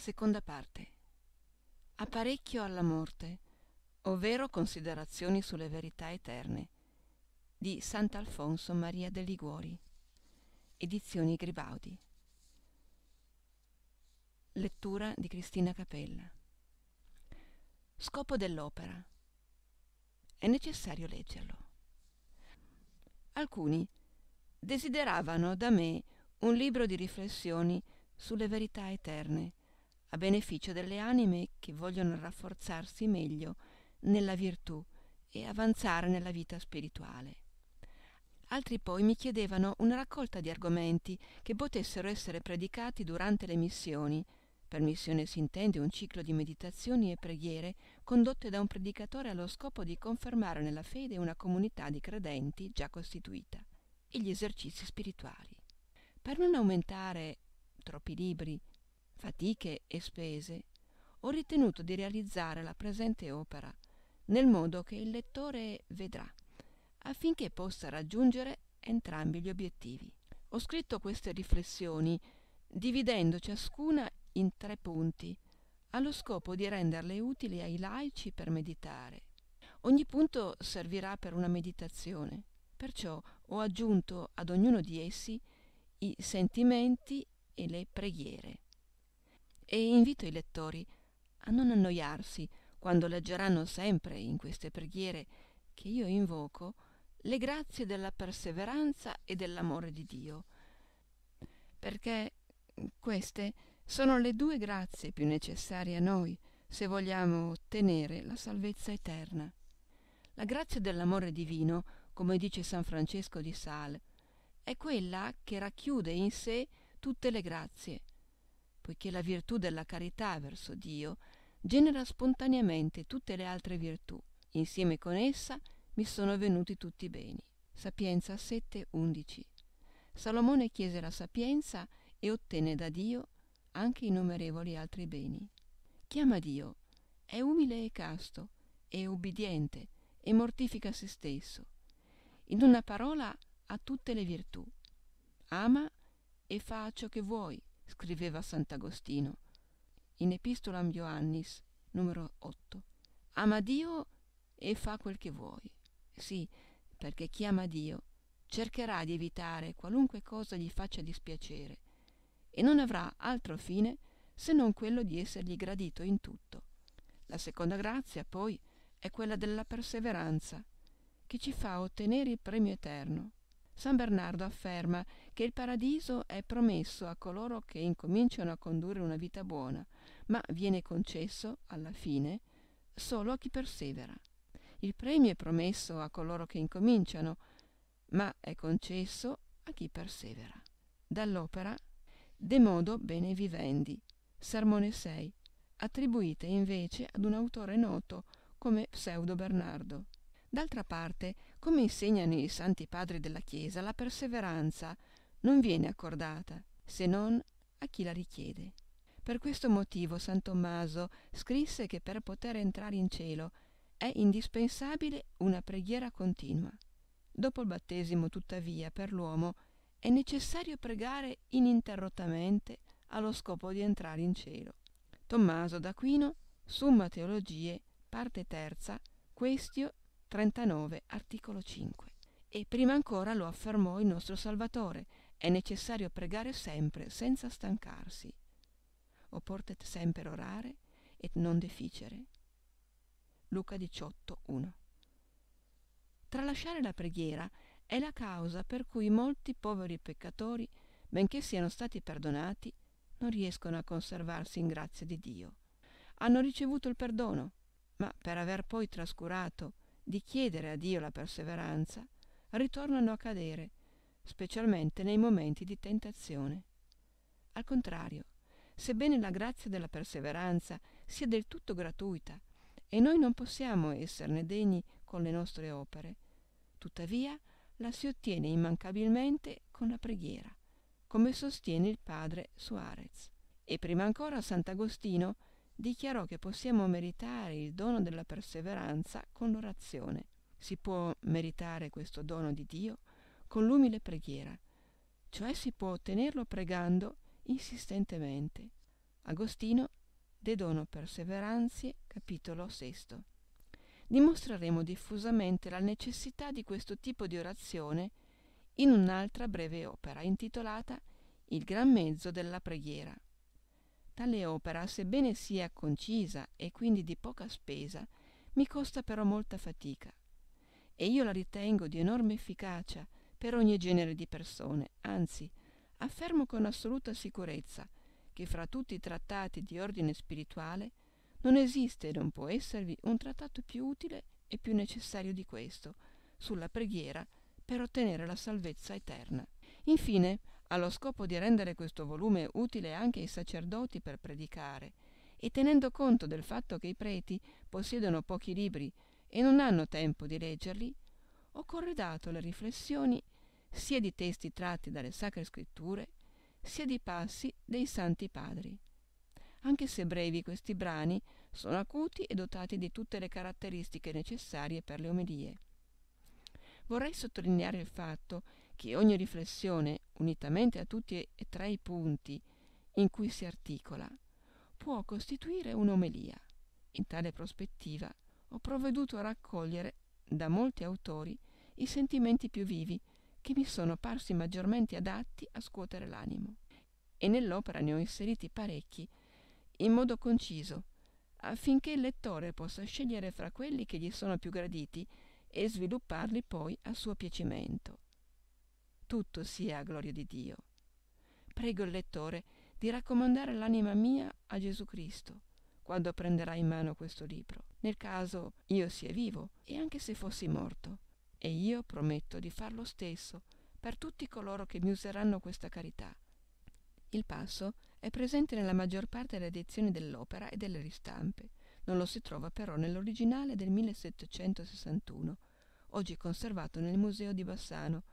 Seconda parte. Apparecchio alla morte, ovvero considerazioni sulle verità eterne, di Sant'Alfonso Maria de Liguori, edizioni Gribaudi. Lettura di Cristina Capella. Scopo dell'opera. È necessario leggerlo. Alcuni desideravano da me un libro di riflessioni sulle verità eterne, a beneficio delle anime che vogliono rafforzarsi meglio nella virtù e avanzare nella vita spirituale. Altri poi mi chiedevano una raccolta di argomenti che potessero essere predicati durante le missioni. Per missione si intende un ciclo di meditazioni e preghiere condotte da un predicatore allo scopo di confermare nella fede una comunità di credenti già costituita e gli esercizi spirituali. Per non aumentare troppi libri fatiche e spese, ho ritenuto di realizzare la presente opera nel modo che il lettore vedrà, affinché possa raggiungere entrambi gli obiettivi. Ho scritto queste riflessioni dividendo ciascuna in tre punti, allo scopo di renderle utili ai laici per meditare. Ogni punto servirà per una meditazione, perciò ho aggiunto ad ognuno di essi i sentimenti e le preghiere e invito i lettori a non annoiarsi quando leggeranno sempre in queste preghiere che io invoco le grazie della perseveranza e dell'amore di Dio, perché queste sono le due grazie più necessarie a noi se vogliamo ottenere la salvezza eterna. La grazia dell'amore divino, come dice San Francesco di Sal, è quella che racchiude in sé tutte le grazie poiché la virtù della carità verso Dio genera spontaneamente tutte le altre virtù. Insieme con essa mi sono venuti tutti i beni. Sapienza 7:11. Salomone chiese la sapienza e ottenne da Dio anche innumerevoli altri beni. Chiama Dio, è umile e casto, è ubbidiente e mortifica se stesso. In una parola ha tutte le virtù. Ama e fa ciò che vuoi, scriveva Sant'Agostino in Epistolam Ioannis, numero 8. Ama Dio e fa quel che vuoi. Sì, perché chi ama Dio cercherà di evitare qualunque cosa gli faccia dispiacere e non avrà altro fine se non quello di essergli gradito in tutto. La seconda grazia, poi, è quella della perseveranza, che ci fa ottenere il premio eterno, San Bernardo afferma che il paradiso è promesso a coloro che incominciano a condurre una vita buona, ma viene concesso, alla fine, solo a chi persevera. Il premio è promesso a coloro che incominciano, ma è concesso a chi persevera. Dall'opera De modo bene vivendi, Sermone 6, attribuite invece ad un autore noto come Pseudo Bernardo. D'altra parte, come insegnano i santi padri della Chiesa, la perseveranza non viene accordata se non a chi la richiede. Per questo motivo San Tommaso scrisse che per poter entrare in cielo è indispensabile una preghiera continua. Dopo il battesimo, tuttavia, per l'uomo è necessario pregare ininterrottamente allo scopo di entrare in cielo. Tommaso d'Aquino, Summa Teologie, parte terza, Questio 39, articolo 5. E prima ancora lo affermò il nostro Salvatore, è necessario pregare sempre, senza stancarsi. Oportet sempre orare et non deficere. Luca 18, 1. Tralasciare la preghiera è la causa per cui molti poveri peccatori, benché siano stati perdonati, non riescono a conservarsi in grazia di Dio. Hanno ricevuto il perdono, ma per aver poi trascurato di chiedere a Dio la perseveranza, ritornano a cadere, specialmente nei momenti di tentazione. Al contrario, sebbene la grazia della perseveranza sia del tutto gratuita e noi non possiamo esserne degni con le nostre opere, tuttavia la si ottiene immancabilmente con la preghiera, come sostiene il padre Suarez. E prima ancora Sant'Agostino dichiarò che possiamo meritare il dono della perseveranza con l'orazione. Si può meritare questo dono di Dio con l'umile preghiera, cioè si può ottenerlo pregando insistentemente. Agostino, De Dono Perseveranzie, capitolo VI. Dimostreremo diffusamente la necessità di questo tipo di orazione in un'altra breve opera intitolata Il gran mezzo della preghiera. Tale opera, sebbene sia concisa e quindi di poca spesa, mi costa però molta fatica e io la ritengo di enorme efficacia per ogni genere di persone, anzi affermo con assoluta sicurezza che fra tutti i trattati di ordine spirituale non esiste e non può esservi un trattato più utile e più necessario di questo, sulla preghiera per ottenere la salvezza eterna. Infine, allo scopo di rendere questo volume utile anche ai sacerdoti per predicare, e tenendo conto del fatto che i preti possiedono pochi libri e non hanno tempo di leggerli, ho corredato le riflessioni sia di testi tratti dalle sacre scritture, sia di passi dei santi padri. Anche se brevi questi brani, sono acuti e dotati di tutte le caratteristiche necessarie per le omelie. Vorrei sottolineare il fatto che che ogni riflessione, unitamente a tutti e tre i punti in cui si articola, può costituire un'omelia. In tale prospettiva ho provveduto a raccogliere da molti autori i sentimenti più vivi che mi sono parsi maggiormente adatti a scuotere l'animo. E nell'opera ne ho inseriti parecchi, in modo conciso, affinché il lettore possa scegliere fra quelli che gli sono più graditi e svilupparli poi a suo piacimento tutto sia a gloria di Dio. Prego il lettore di raccomandare l'anima mia a Gesù Cristo quando prenderà in mano questo libro, nel caso io sia vivo e anche se fossi morto. E io prometto di far lo stesso per tutti coloro che mi useranno questa carità. Il passo è presente nella maggior parte delle edizioni dell'opera e delle ristampe, non lo si trova però nell'originale del 1761, oggi conservato nel Museo di Bassano,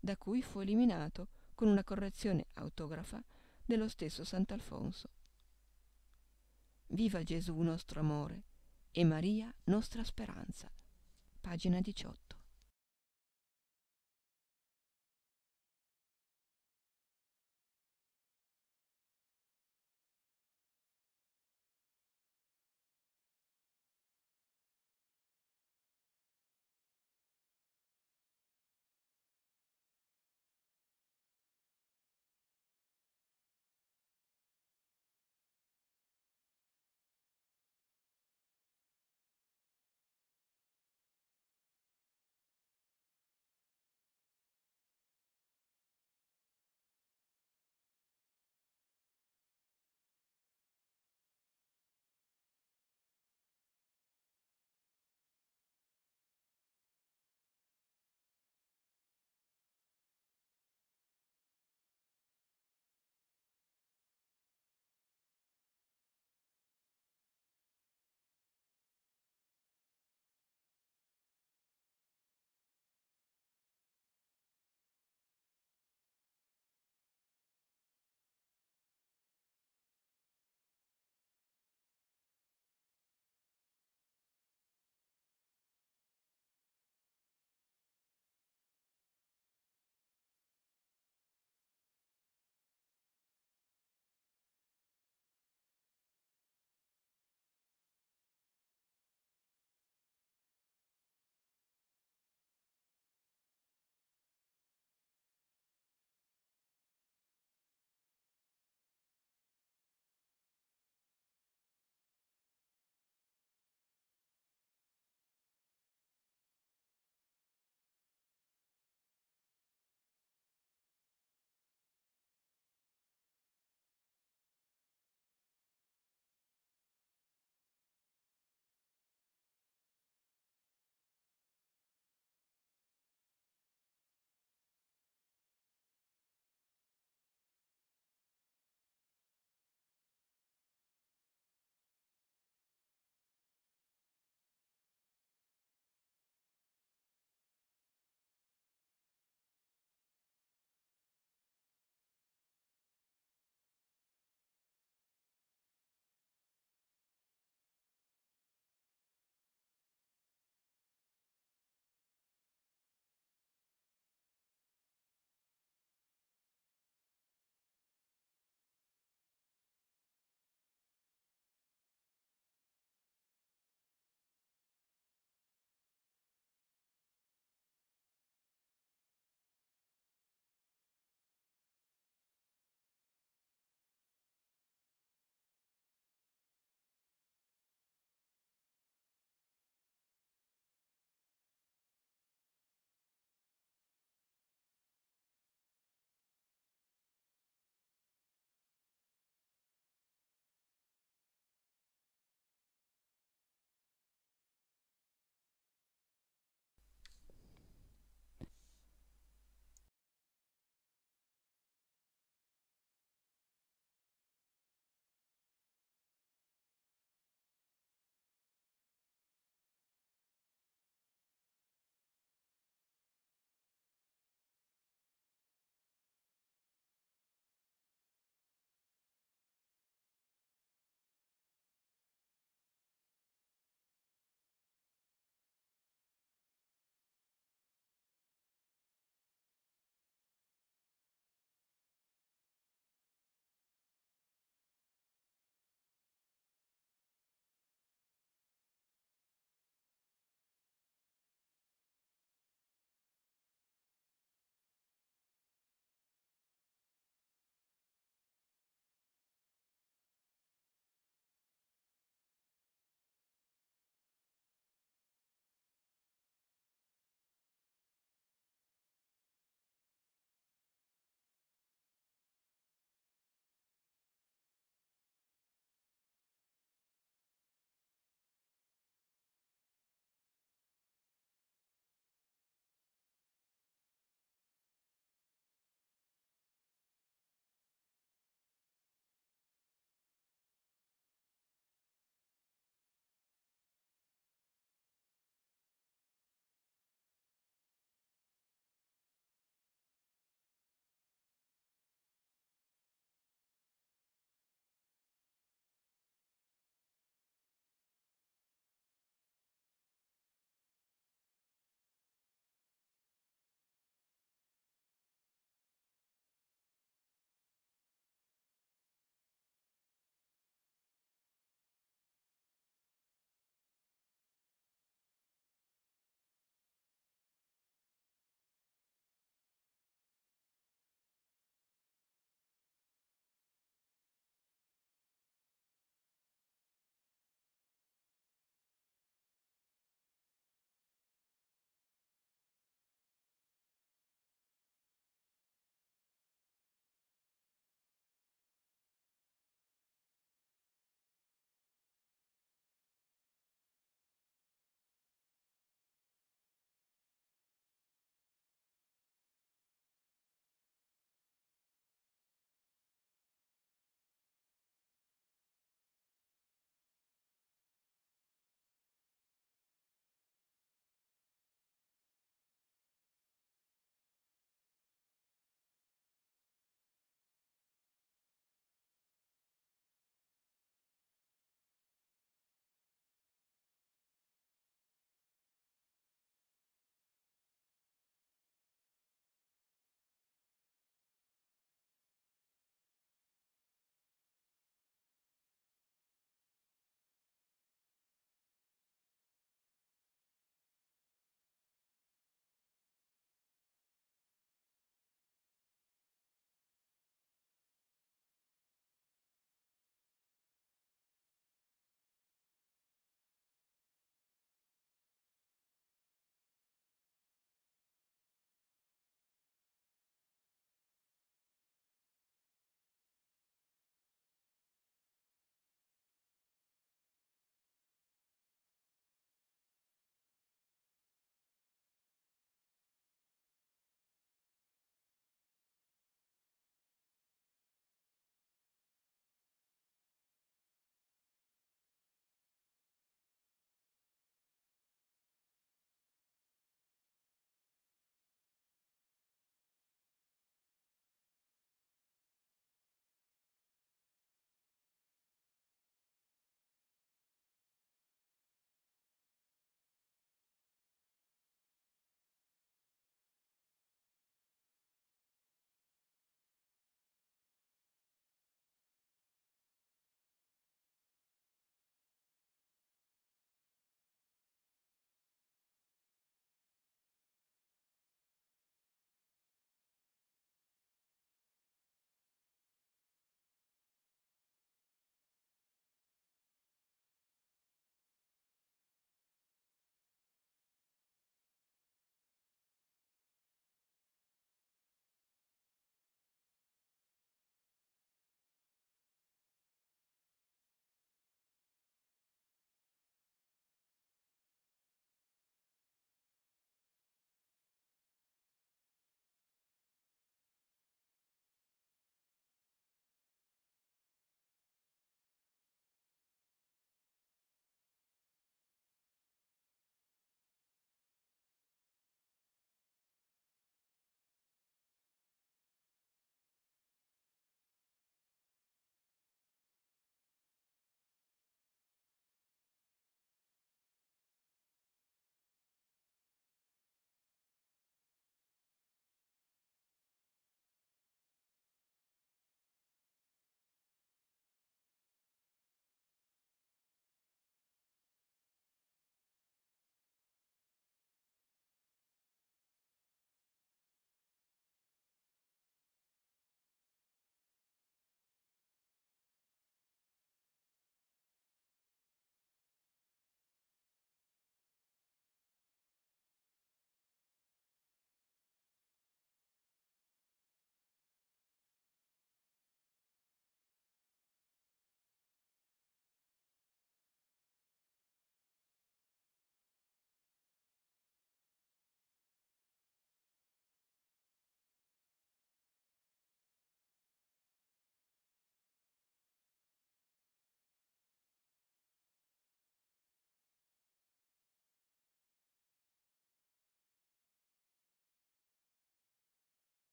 da cui fu eliminato con una correzione autografa dello stesso Sant'Alfonso. Viva Gesù nostro amore e Maria nostra speranza. Pagina 18.